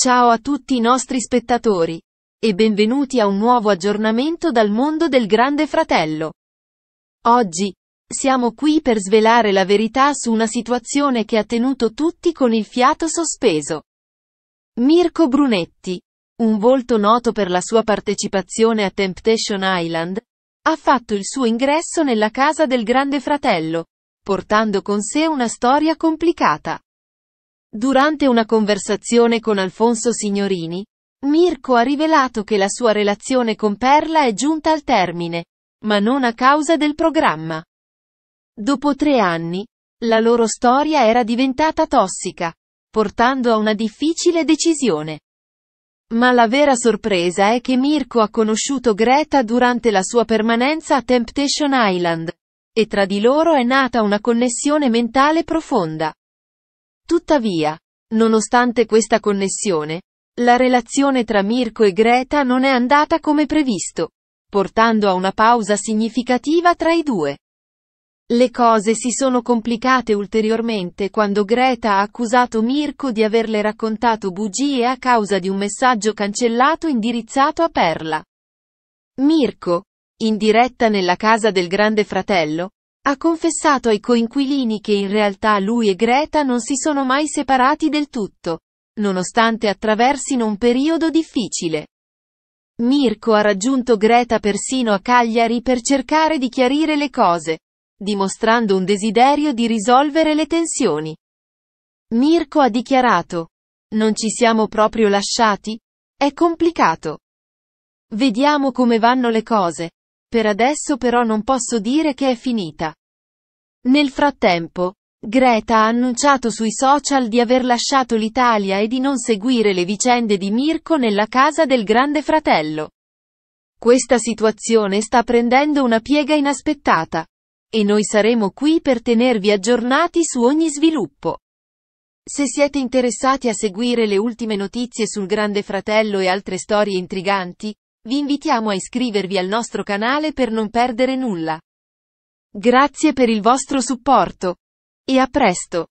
Ciao a tutti i nostri spettatori e benvenuti a un nuovo aggiornamento dal mondo del Grande Fratello. Oggi siamo qui per svelare la verità su una situazione che ha tenuto tutti con il fiato sospeso. Mirko Brunetti, un volto noto per la sua partecipazione a Temptation Island, ha fatto il suo ingresso nella casa del Grande Fratello, portando con sé una storia complicata. Durante una conversazione con Alfonso Signorini, Mirko ha rivelato che la sua relazione con Perla è giunta al termine, ma non a causa del programma. Dopo tre anni, la loro storia era diventata tossica, portando a una difficile decisione. Ma la vera sorpresa è che Mirko ha conosciuto Greta durante la sua permanenza a Temptation Island, e tra di loro è nata una connessione mentale profonda. Tuttavia, nonostante questa connessione, la relazione tra Mirko e Greta non è andata come previsto, portando a una pausa significativa tra i due. Le cose si sono complicate ulteriormente quando Greta ha accusato Mirko di averle raccontato bugie a causa di un messaggio cancellato indirizzato a Perla. Mirko, in diretta nella casa del grande fratello, ha confessato ai coinquilini che in realtà lui e Greta non si sono mai separati del tutto, nonostante attraversino un periodo difficile. Mirko ha raggiunto Greta persino a Cagliari per cercare di chiarire le cose, dimostrando un desiderio di risolvere le tensioni. Mirko ha dichiarato, non ci siamo proprio lasciati? È complicato. Vediamo come vanno le cose. Per adesso però non posso dire che è finita. Nel frattempo, Greta ha annunciato sui social di aver lasciato l'Italia e di non seguire le vicende di Mirko nella casa del grande fratello. Questa situazione sta prendendo una piega inaspettata. E noi saremo qui per tenervi aggiornati su ogni sviluppo. Se siete interessati a seguire le ultime notizie sul Grande Fratello e altre storie intriganti, vi invitiamo a iscrivervi al nostro canale per non perdere nulla. Grazie per il vostro supporto. E a presto!